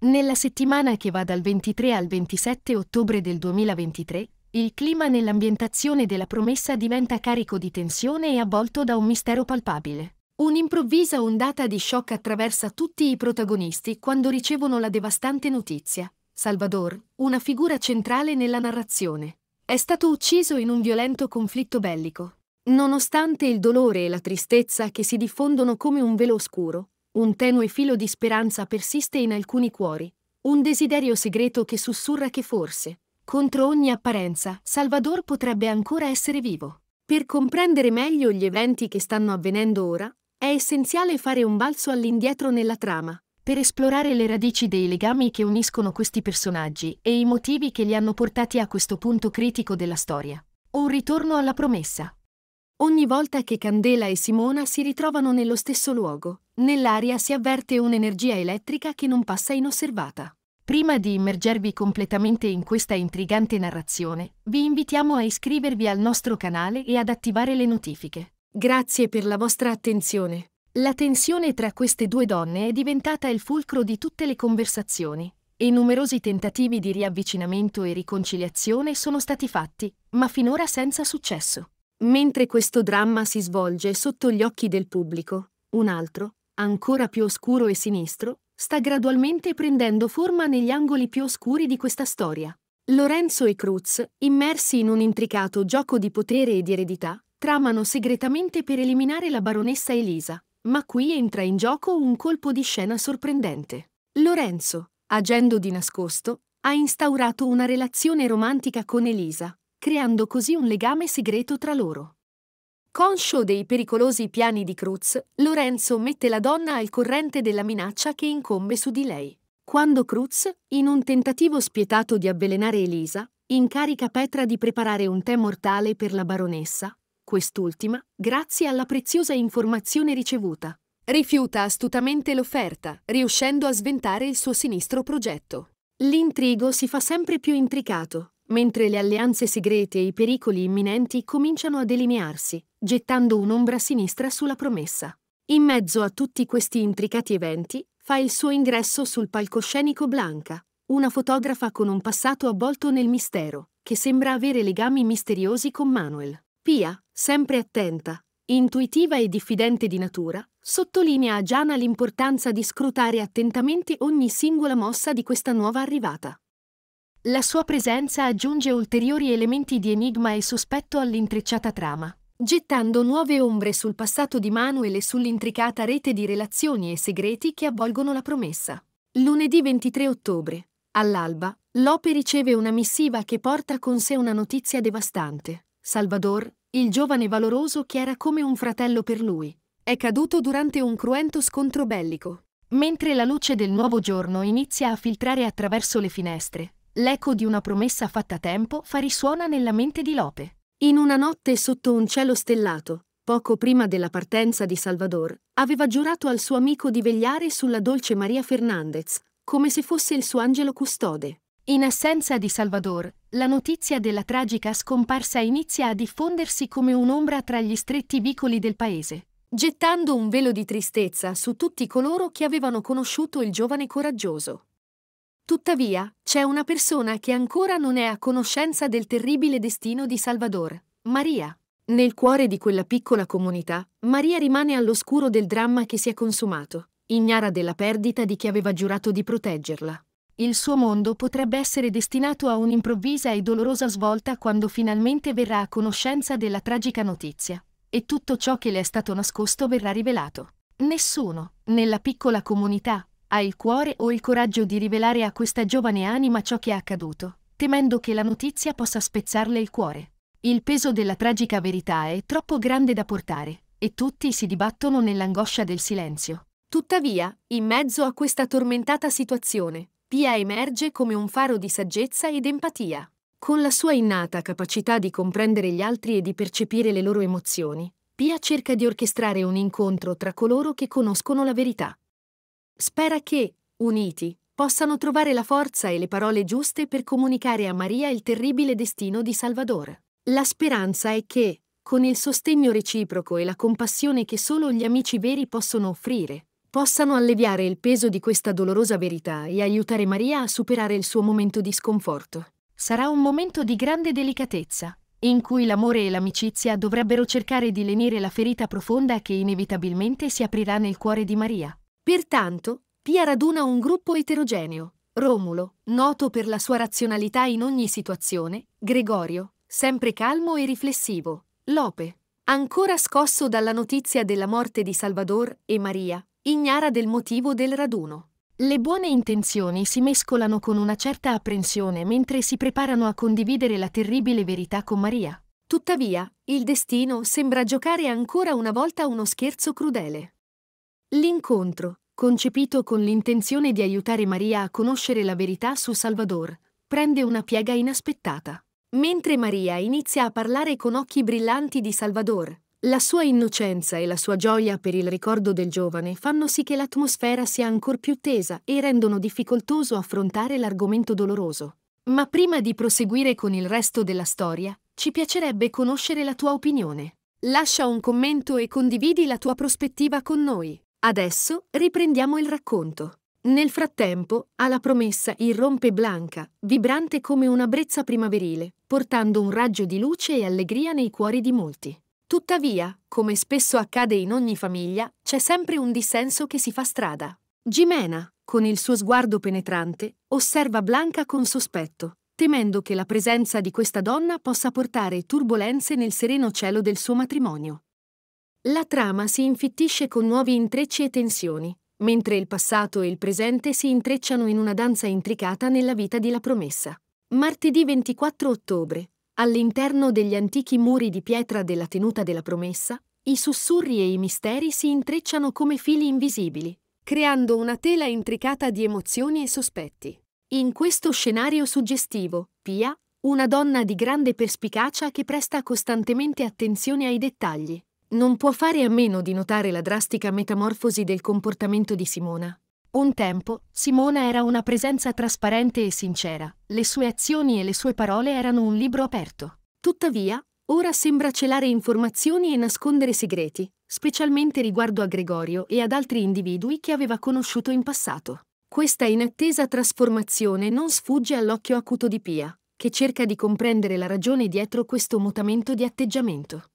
Nella settimana che va dal 23 al 27 ottobre del 2023, il clima nell'ambientazione della promessa diventa carico di tensione e avvolto da un mistero palpabile. Un'improvvisa ondata di shock attraversa tutti i protagonisti quando ricevono la devastante notizia. Salvador, una figura centrale nella narrazione, è stato ucciso in un violento conflitto bellico. Nonostante il dolore e la tristezza che si diffondono come un velo oscuro, un tenue filo di speranza persiste in alcuni cuori, un desiderio segreto che sussurra che forse, contro ogni apparenza, Salvador potrebbe ancora essere vivo. Per comprendere meglio gli eventi che stanno avvenendo ora, è essenziale fare un balzo all'indietro nella trama, per esplorare le radici dei legami che uniscono questi personaggi e i motivi che li hanno portati a questo punto critico della storia. Un ritorno alla promessa. Ogni volta che Candela e Simona si ritrovano nello stesso luogo, nell'aria si avverte un'energia elettrica che non passa inosservata. Prima di immergervi completamente in questa intrigante narrazione, vi invitiamo a iscrivervi al nostro canale e ad attivare le notifiche. Grazie per la vostra attenzione. La tensione tra queste due donne è diventata il fulcro di tutte le conversazioni e numerosi tentativi di riavvicinamento e riconciliazione sono stati fatti, ma finora senza successo. Mentre questo dramma si svolge sotto gli occhi del pubblico, un altro, ancora più oscuro e sinistro, sta gradualmente prendendo forma negli angoli più oscuri di questa storia. Lorenzo e Cruz, immersi in un intricato gioco di potere e di eredità, tramano segretamente per eliminare la baronessa Elisa, ma qui entra in gioco un colpo di scena sorprendente. Lorenzo, agendo di nascosto, ha instaurato una relazione romantica con Elisa, creando così un legame segreto tra loro. Conscio dei pericolosi piani di Cruz, Lorenzo mette la donna al corrente della minaccia che incombe su di lei. Quando Cruz, in un tentativo spietato di avvelenare Elisa, incarica Petra di preparare un tè mortale per la baronessa, quest'ultima, grazie alla preziosa informazione ricevuta, rifiuta astutamente l'offerta, riuscendo a sventare il suo sinistro progetto. L'intrigo si fa sempre più intricato, mentre le alleanze segrete e i pericoli imminenti cominciano a delinearsi, gettando un'ombra sinistra sulla promessa. In mezzo a tutti questi intricati eventi, fa il suo ingresso sul palcoscenico Blanca, una fotografa con un passato avvolto nel mistero, che sembra avere legami misteriosi con Manuel. Pia, sempre attenta, intuitiva e diffidente di natura, sottolinea a Giana l'importanza di scrutare attentamente ogni singola mossa di questa nuova arrivata. La sua presenza aggiunge ulteriori elementi di enigma e sospetto all'intrecciata trama, gettando nuove ombre sul passato di Manuel e sull'intricata rete di relazioni e segreti che avvolgono la promessa. Lunedì 23 ottobre, all'alba, Lope riceve una missiva che porta con sé una notizia devastante. Salvador, il giovane valoroso che era come un fratello per lui, è caduto durante un cruento scontro bellico. Mentre la luce del nuovo giorno inizia a filtrare attraverso le finestre, l'eco di una promessa fatta a tempo fa risuona nella mente di Lope. In una notte sotto un cielo stellato, poco prima della partenza di Salvador, aveva giurato al suo amico di vegliare sulla dolce Maria Fernandez, come se fosse il suo angelo custode. In assenza di Salvador, la notizia della tragica scomparsa inizia a diffondersi come un'ombra tra gli stretti vicoli del paese, gettando un velo di tristezza su tutti coloro che avevano conosciuto il giovane coraggioso. Tuttavia, c'è una persona che ancora non è a conoscenza del terribile destino di Salvador, Maria. Nel cuore di quella piccola comunità, Maria rimane all'oscuro del dramma che si è consumato, ignara della perdita di chi aveva giurato di proteggerla il suo mondo potrebbe essere destinato a un'improvvisa e dolorosa svolta quando finalmente verrà a conoscenza della tragica notizia. E tutto ciò che le è stato nascosto verrà rivelato. Nessuno, nella piccola comunità, ha il cuore o il coraggio di rivelare a questa giovane anima ciò che è accaduto, temendo che la notizia possa spezzarle il cuore. Il peso della tragica verità è troppo grande da portare, e tutti si dibattono nell'angoscia del silenzio. Tuttavia, in mezzo a questa tormentata situazione, Pia emerge come un faro di saggezza ed empatia. Con la sua innata capacità di comprendere gli altri e di percepire le loro emozioni, Pia cerca di orchestrare un incontro tra coloro che conoscono la verità Spera che, uniti, possano trovare la forza e le parole giuste per comunicare a Maria il terribile destino di Salvador. La speranza è che, con il sostegno reciproco e la compassione che solo gli amici veri possono offrire, possano alleviare il peso di questa dolorosa verità e aiutare Maria a superare il suo momento di sconforto. Sarà un momento di grande delicatezza, in cui l'amore e l'amicizia dovrebbero cercare di lenire la ferita profonda che inevitabilmente si aprirà nel cuore di Maria. Pertanto, Pia raduna un gruppo eterogeneo. Romulo, noto per la sua razionalità in ogni situazione, Gregorio, sempre calmo e riflessivo, Lope, ancora scosso dalla notizia della morte di Salvador e Maria, ignara del motivo del raduno. Le buone intenzioni si mescolano con una certa apprensione mentre si preparano a condividere la terribile verità con Maria. Tuttavia, il destino sembra giocare ancora una volta uno scherzo crudele. L'incontro, concepito con l'intenzione di aiutare Maria a conoscere la verità su Salvador, prende una piega inaspettata. Mentre Maria inizia a parlare con occhi brillanti di Salvador, la sua innocenza e la sua gioia per il ricordo del giovane fanno sì che l'atmosfera sia ancor più tesa e rendono difficoltoso affrontare l'argomento doloroso. Ma prima di proseguire con il resto della storia, ci piacerebbe conoscere la tua opinione. Lascia un commento e condividi la tua prospettiva con noi. Adesso riprendiamo il racconto. Nel frattempo, alla promessa irrompe Blanca, vibrante come una brezza primaverile, portando un raggio di luce e allegria nei cuori di molti. Tuttavia, come spesso accade in ogni famiglia, c'è sempre un dissenso che si fa strada. Gimena, con il suo sguardo penetrante, osserva Blanca con sospetto, temendo che la presenza di questa donna possa portare turbulenze nel sereno cielo del suo matrimonio la trama si infittisce con nuovi intrecci e tensioni, mentre il passato e il presente si intrecciano in una danza intricata nella vita di La Promessa. Martedì 24 ottobre, all'interno degli antichi muri di pietra della tenuta della Promessa, i sussurri e i misteri si intrecciano come fili invisibili, creando una tela intricata di emozioni e sospetti. In questo scenario suggestivo, Pia, una donna di grande perspicacia che presta costantemente attenzione ai dettagli, non può fare a meno di notare la drastica metamorfosi del comportamento di Simona. Un tempo, Simona era una presenza trasparente e sincera, le sue azioni e le sue parole erano un libro aperto. Tuttavia, ora sembra celare informazioni e nascondere segreti, specialmente riguardo a Gregorio e ad altri individui che aveva conosciuto in passato. Questa inattesa trasformazione non sfugge all'occhio acuto di Pia, che cerca di comprendere la ragione dietro questo mutamento di atteggiamento.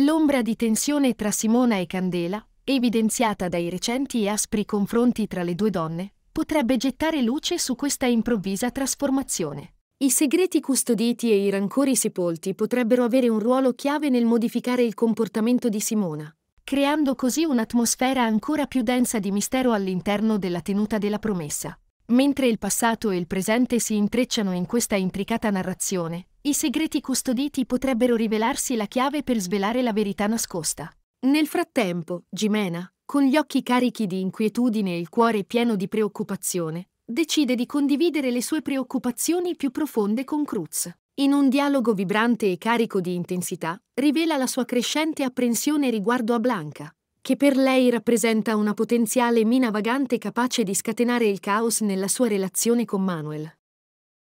L'ombra di tensione tra Simona e Candela, evidenziata dai recenti e aspri confronti tra le due donne, potrebbe gettare luce su questa improvvisa trasformazione. I segreti custoditi e i rancori sepolti potrebbero avere un ruolo chiave nel modificare il comportamento di Simona, creando così un'atmosfera ancora più densa di mistero all'interno della tenuta della promessa. Mentre il passato e il presente si intrecciano in questa intricata narrazione, i segreti custoditi potrebbero rivelarsi la chiave per svelare la verità nascosta. Nel frattempo, Jimena, con gli occhi carichi di inquietudine e il cuore pieno di preoccupazione, decide di condividere le sue preoccupazioni più profonde con Cruz. In un dialogo vibrante e carico di intensità, rivela la sua crescente apprensione riguardo a Blanca, che per lei rappresenta una potenziale mina vagante capace di scatenare il caos nella sua relazione con Manuel.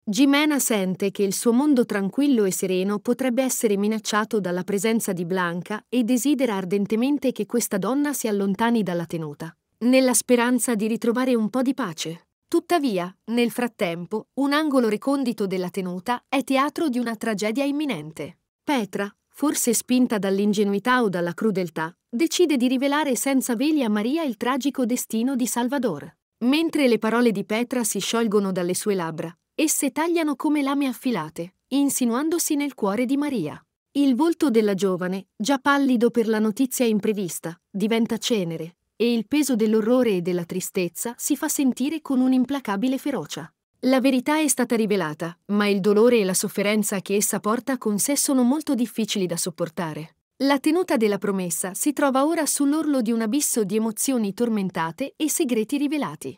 Jimena sente che il suo mondo tranquillo e sereno potrebbe essere minacciato dalla presenza di Blanca e desidera ardentemente che questa donna si allontani dalla tenuta, nella speranza di ritrovare un po' di pace. Tuttavia, nel frattempo, un angolo recondito della tenuta è teatro di una tragedia imminente. Petra, forse spinta dall'ingenuità o dalla crudeltà, decide di rivelare senza veli a Maria il tragico destino di Salvador. Mentre le parole di Petra si sciolgono dalle sue labbra, Esse tagliano come lame affilate, insinuandosi nel cuore di Maria. Il volto della giovane, già pallido per la notizia imprevista, diventa cenere, e il peso dell'orrore e della tristezza si fa sentire con un'implacabile ferocia. La verità è stata rivelata, ma il dolore e la sofferenza che essa porta con sé sono molto difficili da sopportare. La tenuta della promessa si trova ora sull'orlo di un abisso di emozioni tormentate e segreti rivelati.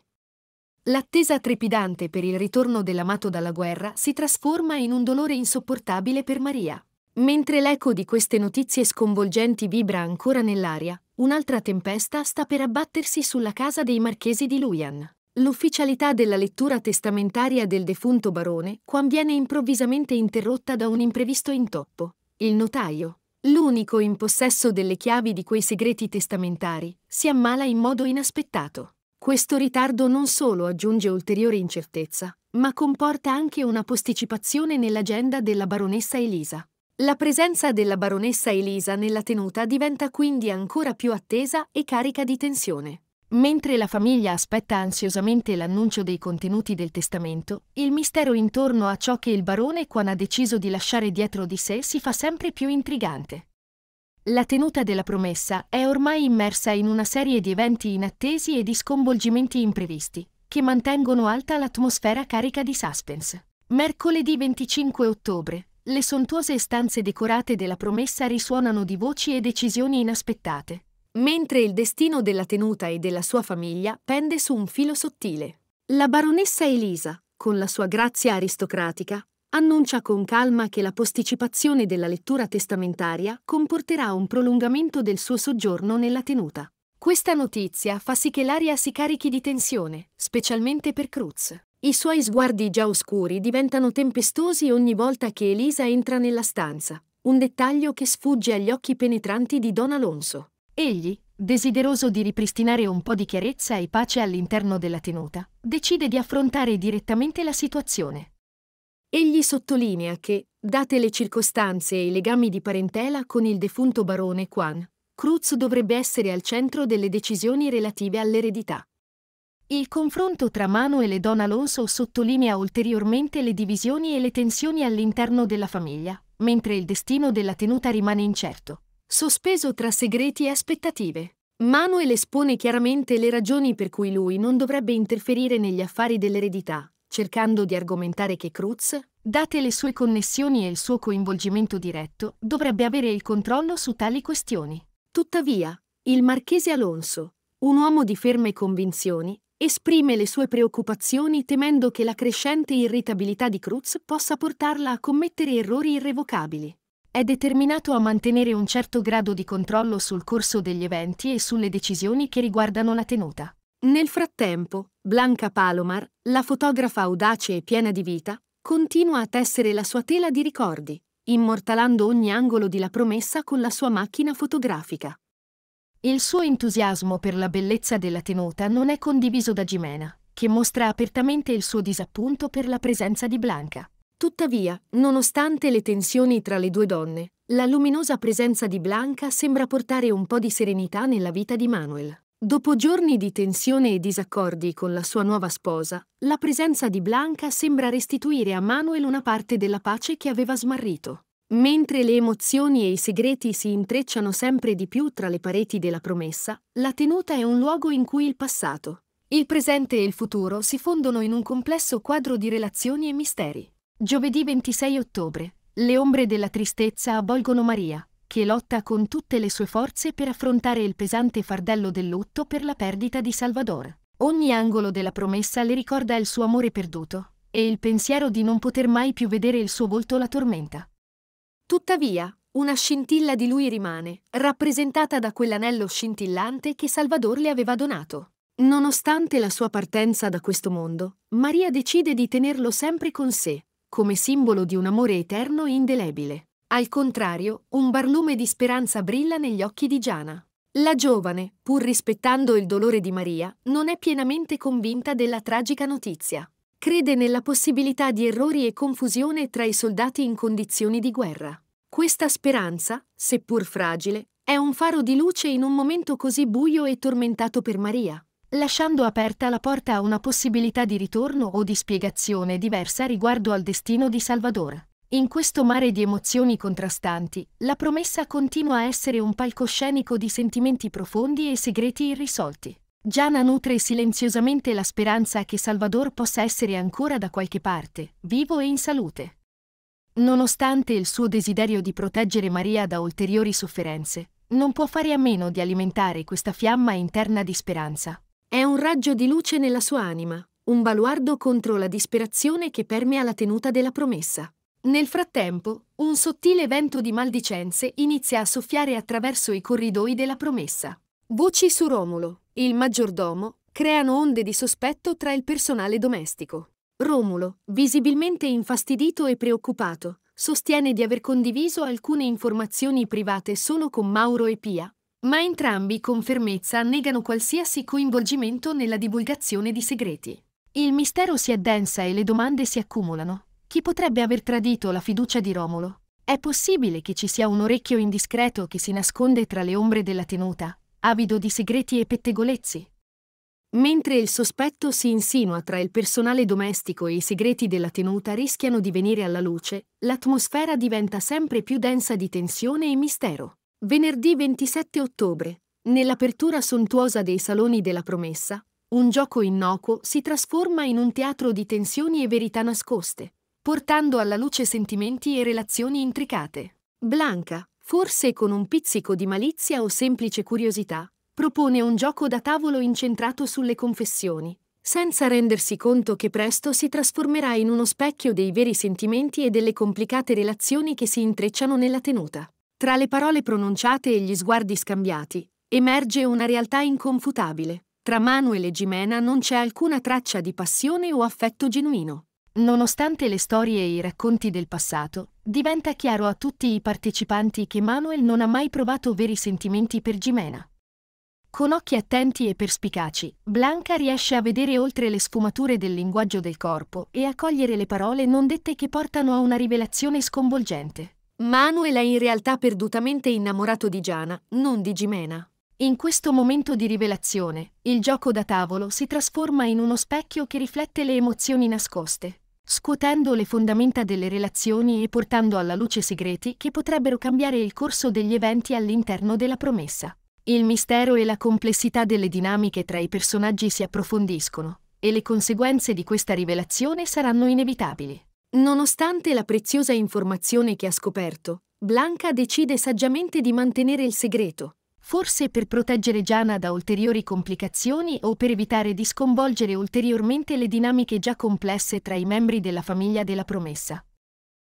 L'attesa trepidante per il ritorno dell'amato dalla guerra si trasforma in un dolore insopportabile per Maria. Mentre l'eco di queste notizie sconvolgenti vibra ancora nell'aria, un'altra tempesta sta per abbattersi sulla casa dei marchesi di Lujan. L'ufficialità della lettura testamentaria del defunto barone quando viene improvvisamente interrotta da un imprevisto intoppo. Il notaio, l'unico in possesso delle chiavi di quei segreti testamentari, si ammala in modo inaspettato. Questo ritardo non solo aggiunge ulteriore incertezza, ma comporta anche una posticipazione nell'agenda della baronessa Elisa. La presenza della baronessa Elisa nella tenuta diventa quindi ancora più attesa e carica di tensione. Mentre la famiglia aspetta ansiosamente l'annuncio dei contenuti del testamento, il mistero intorno a ciò che il barone Quan ha deciso di lasciare dietro di sé si fa sempre più intrigante. La tenuta della promessa è ormai immersa in una serie di eventi inattesi e di sconvolgimenti imprevisti, che mantengono alta l'atmosfera carica di suspense. Mercoledì 25 ottobre, le sontuose stanze decorate della promessa risuonano di voci e decisioni inaspettate, mentre il destino della tenuta e della sua famiglia pende su un filo sottile. La baronessa Elisa, con la sua grazia aristocratica, annuncia con calma che la posticipazione della lettura testamentaria comporterà un prolungamento del suo soggiorno nella tenuta. Questa notizia fa sì che l'aria si carichi di tensione, specialmente per Cruz. I suoi sguardi già oscuri diventano tempestosi ogni volta che Elisa entra nella stanza, un dettaglio che sfugge agli occhi penetranti di Don Alonso. Egli, desideroso di ripristinare un po' di chiarezza e pace all'interno della tenuta, decide di affrontare direttamente la situazione. Egli sottolinea che, date le circostanze e i legami di parentela con il defunto barone Quan, Cruz dovrebbe essere al centro delle decisioni relative all'eredità. Il confronto tra Manuel e Don Alonso sottolinea ulteriormente le divisioni e le tensioni all'interno della famiglia, mentre il destino della tenuta rimane incerto, sospeso tra segreti e aspettative. Manuel espone chiaramente le ragioni per cui lui non dovrebbe interferire negli affari dell'eredità, cercando di argomentare che Cruz, date le sue connessioni e il suo coinvolgimento diretto, dovrebbe avere il controllo su tali questioni. Tuttavia, il marchese Alonso, un uomo di ferme convinzioni, esprime le sue preoccupazioni temendo che la crescente irritabilità di Cruz possa portarla a commettere errori irrevocabili. È determinato a mantenere un certo grado di controllo sul corso degli eventi e sulle decisioni che riguardano la tenuta. Nel frattempo, Blanca Palomar, la fotografa audace e piena di vita, continua a tessere la sua tela di ricordi, immortalando ogni angolo di La promessa con la sua macchina fotografica. Il suo entusiasmo per la bellezza della tenuta non è condiviso da Jimena, che mostra apertamente il suo disappunto per la presenza di Blanca. Tuttavia, nonostante le tensioni tra le due donne, la luminosa presenza di Blanca sembra portare un po' di serenità nella vita di Manuel. Dopo giorni di tensione e disaccordi con la sua nuova sposa, la presenza di Blanca sembra restituire a Manuel una parte della pace che aveva smarrito. Mentre le emozioni e i segreti si intrecciano sempre di più tra le pareti della promessa, la tenuta è un luogo in cui il passato, il presente e il futuro si fondono in un complesso quadro di relazioni e misteri. Giovedì 26 ottobre, le ombre della tristezza avvolgono Maria, che lotta con tutte le sue forze per affrontare il pesante fardello del lutto per la perdita di Salvador. Ogni angolo della promessa le ricorda il suo amore perduto, e il pensiero di non poter mai più vedere il suo volto la tormenta. Tuttavia, una scintilla di lui rimane, rappresentata da quell'anello scintillante che Salvador le aveva donato. Nonostante la sua partenza da questo mondo, Maria decide di tenerlo sempre con sé, come simbolo di un amore eterno e indelebile. Al contrario, un barlume di speranza brilla negli occhi di Giana. La giovane, pur rispettando il dolore di Maria, non è pienamente convinta della tragica notizia. Crede nella possibilità di errori e confusione tra i soldati in condizioni di guerra. Questa speranza, seppur fragile, è un faro di luce in un momento così buio e tormentato per Maria, lasciando aperta la porta a una possibilità di ritorno o di spiegazione diversa riguardo al destino di Salvador. In questo mare di emozioni contrastanti, la promessa continua a essere un palcoscenico di sentimenti profondi e segreti irrisolti. Giana nutre silenziosamente la speranza che Salvador possa essere ancora da qualche parte, vivo e in salute. Nonostante il suo desiderio di proteggere Maria da ulteriori sofferenze, non può fare a meno di alimentare questa fiamma interna di speranza. È un raggio di luce nella sua anima, un baluardo contro la disperazione che permea la tenuta della promessa. Nel frattempo, un sottile vento di maldicenze inizia a soffiare attraverso i corridoi della promessa. Voci su Romolo, il maggiordomo, creano onde di sospetto tra il personale domestico. Romolo, visibilmente infastidito e preoccupato, sostiene di aver condiviso alcune informazioni private solo con Mauro e Pia, ma entrambi con fermezza negano qualsiasi coinvolgimento nella divulgazione di segreti. Il mistero si addensa e le domande si accumulano. Chi potrebbe aver tradito la fiducia di Romolo? È possibile che ci sia un orecchio indiscreto che si nasconde tra le ombre della tenuta, avido di segreti e pettegolezzi? Mentre il sospetto si insinua tra il personale domestico e i segreti della tenuta rischiano di venire alla luce, l'atmosfera diventa sempre più densa di tensione e mistero. Venerdì 27 ottobre, nell'apertura sontuosa dei Saloni della Promessa, un gioco innocuo si trasforma in un teatro di tensioni e verità nascoste portando alla luce sentimenti e relazioni intricate. Blanca, forse con un pizzico di malizia o semplice curiosità, propone un gioco da tavolo incentrato sulle confessioni, senza rendersi conto che presto si trasformerà in uno specchio dei veri sentimenti e delle complicate relazioni che si intrecciano nella tenuta. Tra le parole pronunciate e gli sguardi scambiati, emerge una realtà inconfutabile. Tra Manuel e Gimena non c'è alcuna traccia di passione o affetto genuino. Nonostante le storie e i racconti del passato, diventa chiaro a tutti i partecipanti che Manuel non ha mai provato veri sentimenti per Gimena. Con occhi attenti e perspicaci, Blanca riesce a vedere oltre le sfumature del linguaggio del corpo e a cogliere le parole non dette che portano a una rivelazione sconvolgente. Manuel è in realtà perdutamente innamorato di Giana, non di Gimena. In questo momento di rivelazione, il gioco da tavolo si trasforma in uno specchio che riflette le emozioni nascoste scuotendo le fondamenta delle relazioni e portando alla luce segreti che potrebbero cambiare il corso degli eventi all'interno della promessa. Il mistero e la complessità delle dinamiche tra i personaggi si approfondiscono, e le conseguenze di questa rivelazione saranno inevitabili. Nonostante la preziosa informazione che ha scoperto, Blanca decide saggiamente di mantenere il segreto, forse per proteggere Giana da ulteriori complicazioni o per evitare di sconvolgere ulteriormente le dinamiche già complesse tra i membri della famiglia della promessa.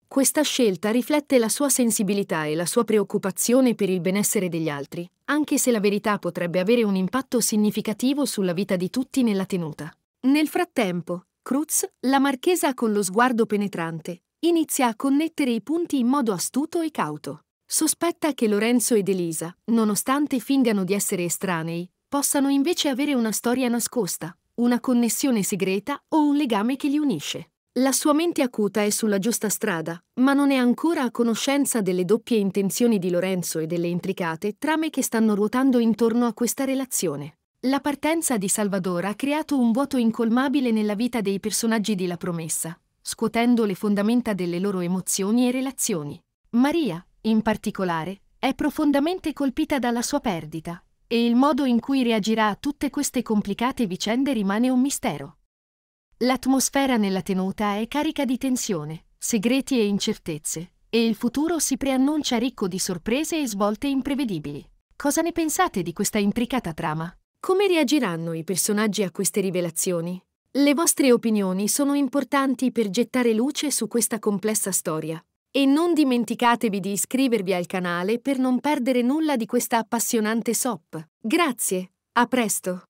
Questa scelta riflette la sua sensibilità e la sua preoccupazione per il benessere degli altri, anche se la verità potrebbe avere un impatto significativo sulla vita di tutti nella tenuta. Nel frattempo, Cruz, la marchesa con lo sguardo penetrante, inizia a connettere i punti in modo astuto e cauto. Sospetta che Lorenzo ed Elisa, nonostante fingano di essere estranei, possano invece avere una storia nascosta, una connessione segreta o un legame che li unisce. La sua mente acuta è sulla giusta strada, ma non è ancora a conoscenza delle doppie intenzioni di Lorenzo e delle intricate trame che stanno ruotando intorno a questa relazione. La partenza di Salvador ha creato un vuoto incolmabile nella vita dei personaggi di La Promessa, scuotendo le fondamenta delle loro emozioni e relazioni. Maria, in particolare, è profondamente colpita dalla sua perdita, e il modo in cui reagirà a tutte queste complicate vicende rimane un mistero. L'atmosfera nella tenuta è carica di tensione, segreti e incertezze, e il futuro si preannuncia ricco di sorprese e svolte imprevedibili. Cosa ne pensate di questa intricata trama? Come reagiranno i personaggi a queste rivelazioni? Le vostre opinioni sono importanti per gettare luce su questa complessa storia e non dimenticatevi di iscrivervi al canale per non perdere nulla di questa appassionante SOP. Grazie, a presto!